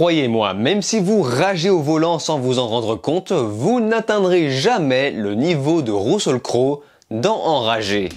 Croyez-moi, même si vous ragez au volant sans vous en rendre compte, vous n'atteindrez jamais le niveau de Russell Crowe dans Enragé.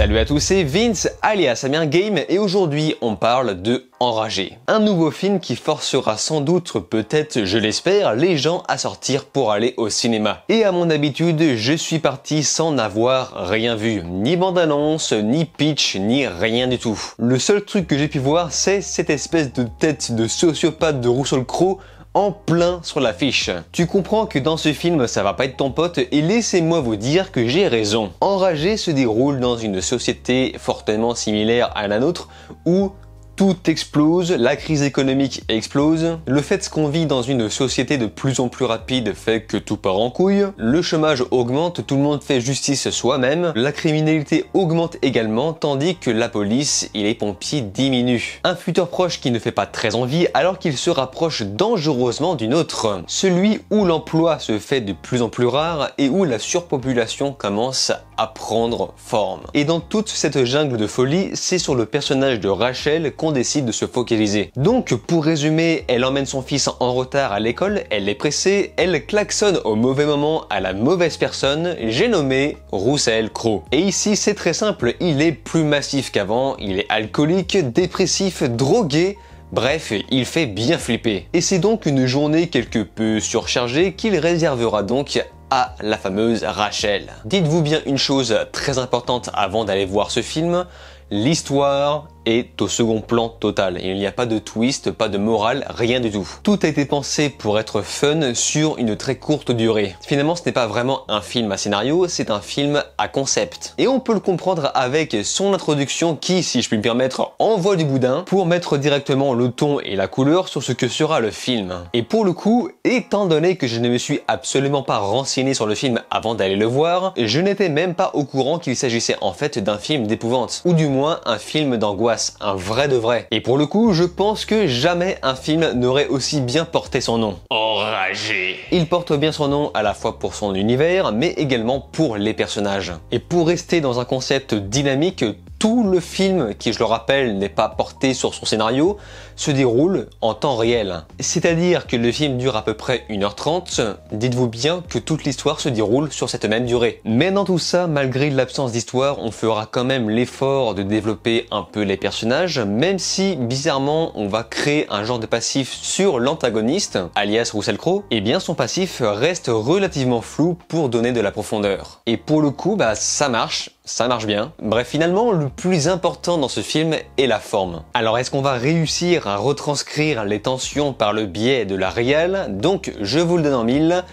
Salut à tous, c'est Vince alias Samir Game et aujourd'hui on parle de Enragé. Un nouveau film qui forcera sans doute, peut-être je l'espère, les gens à sortir pour aller au cinéma. Et à mon habitude, je suis parti sans avoir rien vu. Ni bande-annonce, ni pitch, ni rien du tout. Le seul truc que j'ai pu voir, c'est cette espèce de tête de sociopathe de Russell Crowe en plein sur l'affiche. Tu comprends que dans ce film, ça va pas être ton pote et laissez-moi vous dire que j'ai raison. Enragé se déroule dans une société fortement similaire à la nôtre où tout explose, la crise économique explose, le fait qu'on vit dans une société de plus en plus rapide fait que tout part en couille, le chômage augmente, tout le monde fait justice soi-même, la criminalité augmente également, tandis que la police et les pompiers diminuent. Un futur proche qui ne fait pas très envie alors qu'il se rapproche dangereusement d'une autre, celui où l'emploi se fait de plus en plus rare et où la surpopulation commence à prendre forme. Et dans toute cette jungle de folie, c'est sur le personnage de Rachel qu'on décide de se focaliser. Donc pour résumer, elle emmène son fils en retard à l'école, elle est pressée, elle klaxonne au mauvais moment à la mauvaise personne, j'ai nommé Roussel Crow. Et ici c'est très simple, il est plus massif qu'avant, il est alcoolique, dépressif, drogué, Bref, il fait bien flipper. Et c'est donc une journée quelque peu surchargée qu'il réservera donc à la fameuse Rachel. Dites-vous bien une chose très importante avant d'aller voir ce film, l'histoire est au second plan total. Il n'y a pas de twist, pas de morale, rien du tout. Tout a été pensé pour être fun sur une très courte durée. Finalement, ce n'est pas vraiment un film à scénario, c'est un film à concept. Et on peut le comprendre avec son introduction qui, si je puis me permettre, envoie du boudin pour mettre directement le ton et la couleur sur ce que sera le film. Et pour le coup, étant donné que je ne me suis absolument pas renseigné sur le film avant d'aller le voir, je n'étais même pas au courant qu'il s'agissait en fait d'un film d'épouvante, ou du moins un film d'angoisse un vrai de vrai. Et pour le coup, je pense que jamais un film n'aurait aussi bien porté son nom. Enragé. Il porte bien son nom à la fois pour son univers, mais également pour les personnages. Et pour rester dans un concept dynamique, tout le film, qui je le rappelle n'est pas porté sur son scénario, se déroule en temps réel. C'est-à-dire que le film dure à peu près 1h30, dites-vous bien que toute l'histoire se déroule sur cette même durée. Mais dans tout ça, malgré l'absence d'histoire, on fera quand même l'effort de développer un peu les personnages, même si bizarrement on va créer un genre de passif sur l'antagoniste, alias Russell et eh bien son passif reste relativement flou pour donner de la profondeur. Et pour le coup, bah ça marche, ça marche bien. Bref, finalement, le plus important dans ce film est la forme. Alors, est-ce qu'on va réussir à retranscrire les tensions par le biais de la réelle Donc, je vous le donne en mille.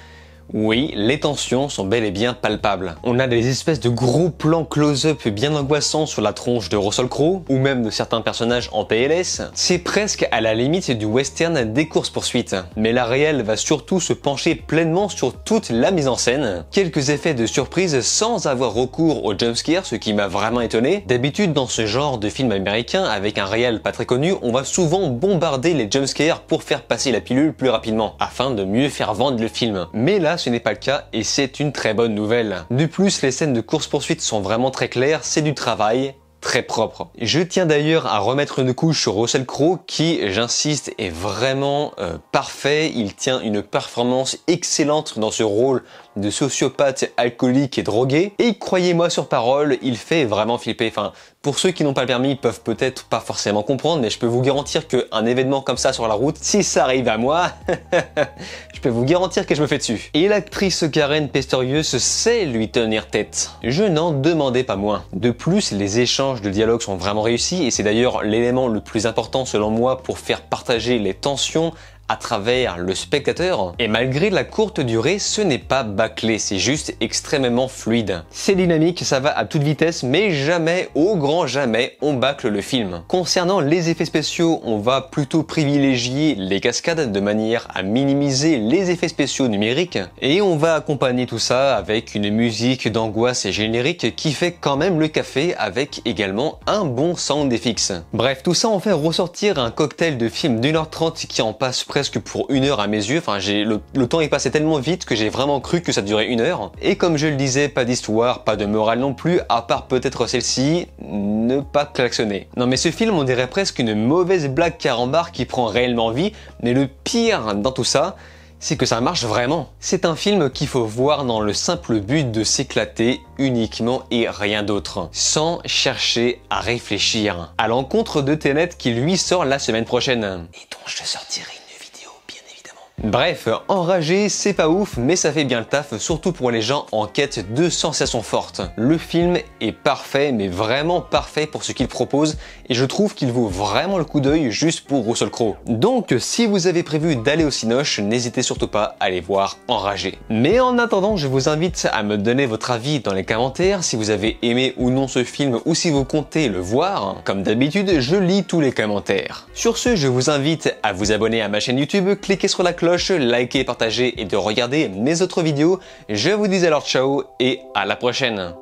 Oui, les tensions sont bel et bien palpables. On a des espèces de gros plans close-up bien angoissants sur la tronche de Russell Crowe, ou même de certains personnages en PLS. C'est presque à la limite du western des courses-poursuites. Mais la réelle va surtout se pencher pleinement sur toute la mise en scène. Quelques effets de surprise sans avoir recours au jumpscare, ce qui m'a vraiment étonné. D'habitude, dans ce genre de film américain, avec un réel pas très connu, on va souvent bombarder les jumpscares pour faire passer la pilule plus rapidement, afin de mieux faire vendre le film. Mais ce n'est pas le cas et c'est une très bonne nouvelle. De plus, les scènes de course-poursuite sont vraiment très claires, c'est du travail très propre. Je tiens d'ailleurs à remettre une couche sur Russell Crowe qui, j'insiste, est vraiment euh, parfait. Il tient une performance excellente dans ce rôle de sociopathe alcoolique et drogué. Et croyez-moi sur parole, il fait vraiment flipper. Enfin, pour ceux qui n'ont pas le permis, ils peuvent peut-être pas forcément comprendre, mais je peux vous garantir qu'un événement comme ça sur la route, si ça arrive à moi, je peux vous garantir que je me fais dessus. Et l'actrice Karen Pestorius sait lui tenir tête. Je n'en demandais pas moins. De plus, les échanges de dialogue sont vraiment réussis et c'est d'ailleurs l'élément le plus important selon moi pour faire partager les tensions à travers le spectateur. Et malgré la courte durée, ce n'est pas bâclé, c'est juste extrêmement fluide. C'est dynamique, ça va à toute vitesse, mais jamais, au grand jamais, on bâcle le film. Concernant les effets spéciaux, on va plutôt privilégier les cascades de manière à minimiser les effets spéciaux numériques, et on va accompagner tout ça avec une musique d'angoisse et générique qui fait quand même le café avec également un bon sound effects. Bref, tout ça en fait ressortir un cocktail de film d'une heure trente qui en passe presque presque pour une heure à mes yeux. Enfin, j'ai le, temps est passé tellement vite que j'ai vraiment cru que ça durait une heure. Et comme je le disais, pas d'histoire, pas de morale non plus, à part peut-être celle-ci, ne pas klaxonner. Non mais ce film, on dirait presque une mauvaise blague carambar qui prend réellement vie, mais le pire dans tout ça, c'est que ça marche vraiment. C'est un film qu'il faut voir dans le simple but de s'éclater uniquement et rien d'autre, sans chercher à réfléchir. À l'encontre de Tenet qui lui sort la semaine prochaine. Et dont je sortirai Bref, enragé, c'est pas ouf, mais ça fait bien le taf, surtout pour les gens en quête de sensations fortes. Le film est parfait, mais vraiment parfait pour ce qu'il propose, et je trouve qu'il vaut vraiment le coup d'œil juste pour Russell Crowe. Donc, si vous avez prévu d'aller au Cinoche, n'hésitez surtout pas à aller voir Enragé. Mais en attendant, je vous invite à me donner votre avis dans les commentaires, si vous avez aimé ou non ce film, ou si vous comptez le voir. Comme d'habitude, je lis tous les commentaires. Sur ce, je vous invite à vous abonner à ma chaîne YouTube, cliquez sur la cloche Likez, liker, partager et de regarder mes autres vidéos. Je vous dis alors ciao et à la prochaine